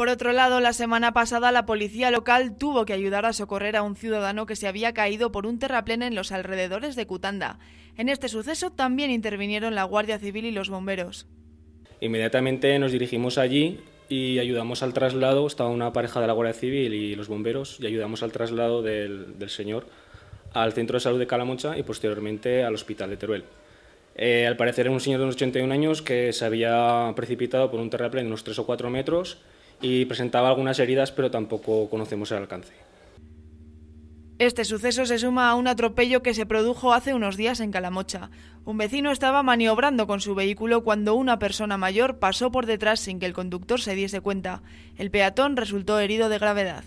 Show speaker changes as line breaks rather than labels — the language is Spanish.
Por otro lado, la semana pasada la policía local tuvo que ayudar a socorrer a un ciudadano que se había caído por un terraplén en los alrededores de Cutanda. En este suceso también intervinieron la Guardia Civil y los bomberos.
Inmediatamente nos dirigimos allí y ayudamos al traslado, estaba una pareja de la Guardia Civil y los bomberos, y ayudamos al traslado del, señor al centro de salud de Calamocha y posteriormente al hospital de Teruel. Eh, al parecer era un señor de unos 81 años que se había precipitado por un terraplén de unos 3 o 4 metros y presentaba algunas heridas, pero tampoco conocemos el alcance.
Este suceso se suma a un atropello que se produjo hace unos días en Calamocha. Un vecino estaba maniobrando con su vehículo cuando una persona mayor pasó por detrás sin que el conductor se diese cuenta. El peatón resultó herido de gravedad.